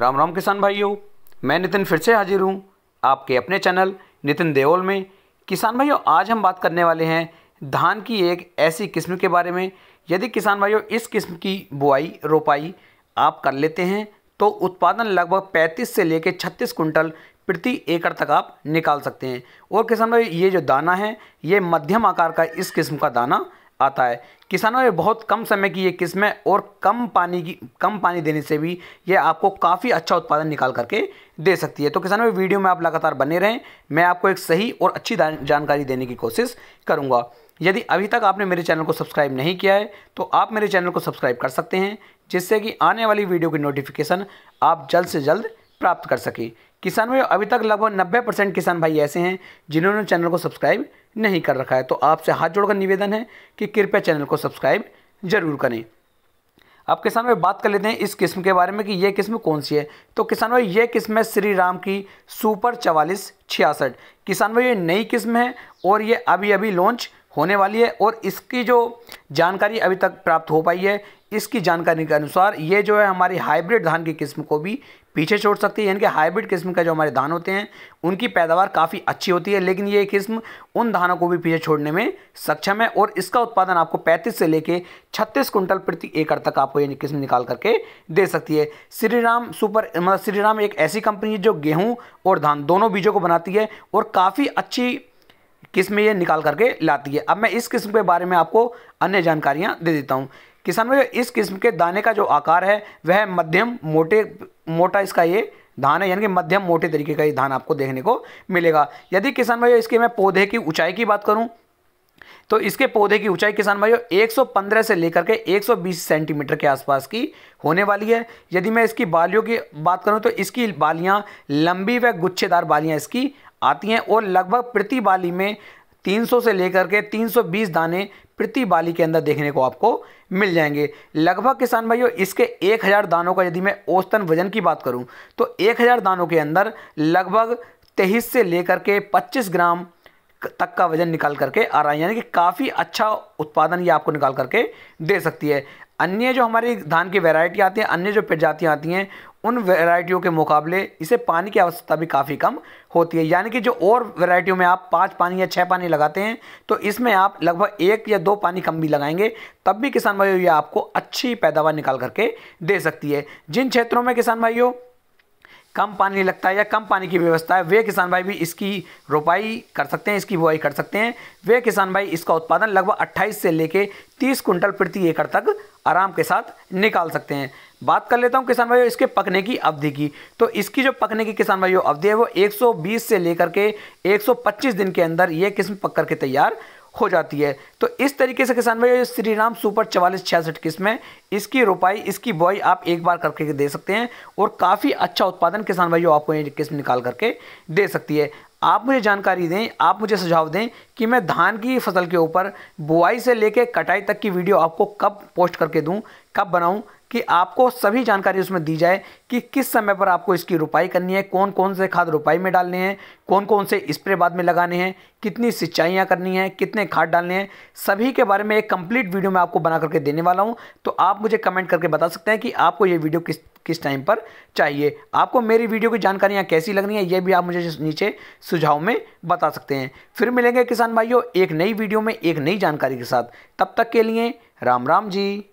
राम राम किसान भाइयों मैं नितिन फिर से हाजिर हूँ आपके अपने चैनल नितिन देओल में किसान भाइयों आज हम बात करने वाले हैं धान की एक ऐसी किस्म के बारे में यदि किसान भाइयों इस किस्म की बुआई रोपाई आप कर लेते हैं तो उत्पादन लगभग 35 से लेकर 36 कुंटल प्रति एकड़ तक आप निकाल सकते हैं और किसान भाई ये जो दाना है ये मध्यम आकार का इस किस्म का दाना आता है किसानों में बहुत कम समय की ये किस्में और कम पानी की कम पानी देने से भी ये आपको काफ़ी अच्छा उत्पादन निकाल करके दे सकती है तो किसानों में वीडियो में आप लगातार बने रहें मैं आपको एक सही और अच्छी जानकारी देने की कोशिश करूँगा यदि अभी तक आपने मेरे चैनल को सब्सक्राइब नहीं किया है तो आप मेरे चैनल को सब्सक्राइब कर सकते हैं जिससे कि आने वाली वीडियो की नोटिफिकेशन आप जल्द से जल्द प्राप्त कर सके किसान भाई अभी तक लगभग 90 परसेंट किसान भाई ऐसे हैं जिन्होंने चैनल को सब्सक्राइब नहीं कर रखा है तो आपसे हाथ जोड़कर निवेदन है कि कृपया चैनल को सब्सक्राइब जरूर करें अब किसान भाई बात कर लेते हैं इस किस्म के बारे में कि यह किस्म कौन सी है तो किसान भाई ये किस्म है श्री राम की सुपर चवालीस छियासठ किसान भाई ये नई किस्म है और ये अभी अभी लॉन्च होने वाली है और इसकी जो जानकारी अभी तक प्राप्त हो पाई है इसकी जानकारी के अनुसार ये जो है हमारी हाइब्रिड धान की किस्म को भी पीछे छोड़ सकती है यानी कि हाइब्रिड किस्म का जो हमारे धान होते हैं उनकी पैदावार काफ़ी अच्छी होती है लेकिन ये किस्म उन धानों को भी पीछे छोड़ने में सक्षम है और इसका उत्पादन आपको 35 से लेके 36 कुंटल प्रति एकड़ तक आपको ये किस्म निकाल करके दे सकती है श्री राम सुपर मतलब श्री राम एक ऐसी कंपनी है जो गेहूँ और धान दोनों बीजों को बनाती है और काफ़ी अच्छी किस्म ये निकाल करके लाती है अब मैं इस किस्म के बारे में आपको अन्य जानकारियाँ दे देता हूँ किसान भाई इस किस्म के दाने का जो आकार है वह मध्यम मोटे मोटा इसका ये धान है यानी कि मध्यम मोटे तरीके का ये धान आपको देखने को मिलेगा यदि किसान भाई इसके मैं पौधे की ऊंचाई की बात करूं तो इसके पौधे की ऊंचाई किसान भाइयों 115 से लेकर के 120 सेंटीमीटर के आसपास की होने वाली है यदि मैं इसकी बालियों की बात करूं तो इसकी बालियां लंबी व गुच्छेदार बालियां इसकी आती हैं और लगभग प्रति बाली में 300 से लेकर के 320 दाने प्रति बाली के अंदर देखने को आपको मिल जाएंगे लगभग किसान भाइयों इसके 1000 दानों का यदि मैं औसतन वजन की बात करूं तो 1000 दानों के अंदर लगभग तेईस से लेकर के 25 ग्राम तक का वजन निकाल करके आ रहा है यानी कि काफ़ी अच्छा उत्पादन ये आपको निकाल करके दे सकती है अन्य जो हमारी धान की वैरायटी आती है अन्य जो प्रजातियाँ आती हैं उन वैरायटियों के मुकाबले इसे पानी की आवश्यकता भी काफ़ी कम होती है यानी कि जो और वैरायटियों में आप पाँच पानी या छः पानी लगाते हैं तो इसमें आप लगभग एक या दो पानी कम भी लगाएंगे तब भी किसान भाइयों ये आपको अच्छी पैदावार निकाल करके दे सकती है जिन क्षेत्रों में किसान भाइयों कम पानी लगता है या कम पानी की व्यवस्था है वे किसान भाई भी इसकी रोपाई कर सकते हैं इसकी बुआई कर सकते हैं वे किसान भाई इसका उत्पादन लगभग 28 से लेके 30 कुंटल प्रति एकड़ तक आराम के साथ निकाल सकते हैं बात कर लेता हूँ किसान भाइयों इसके पकने की अवधि की तो इसकी जो पकने की किसान भाइयों अवधि है वो 120 से लेकर के 125 दिन के अंदर ये किस्म पक करके तैयार हो जाती है तो इस तरीके से किसान भाई श्री राम सुपर चवालीस छियासठ किस्म है इसकी रोपाई इसकी बुआई आप एक बार करके दे सकते हैं और काफ़ी अच्छा उत्पादन किसान भाइयों आपको ये किस्म निकाल करके दे सकती है आप मुझे जानकारी दें आप मुझे सुझाव दें कि मैं धान की फसल के ऊपर बुआई से लेकर कटाई तक की वीडियो आपको कब पोस्ट करके दूँ कब बनाऊँ कि आपको सभी जानकारी उसमें दी जाए कि किस समय पर आपको इसकी रुपाई करनी है कौन कौन से खाद रुपाई में डालने हैं कौन कौन से स्प्रे बाद में लगाने हैं कितनी सिंचाइयाँ करनी है कितने खाद डालने हैं सभी के बारे में एक कंप्लीट वीडियो मैं आपको बना करके देने वाला हूँ तो आप मुझे कमेंट करके बता सकते हैं कि आपको ये वीडियो किस किस टाइम पर चाहिए आपको मेरी वीडियो की जानकारियाँ कैसी लगनी है ये भी आप मुझे नीचे सुझाव में बता सकते हैं फिर मिलेंगे किसान भाइयों एक नई वीडियो में एक नई जानकारी के साथ तब तक के लिए राम राम जी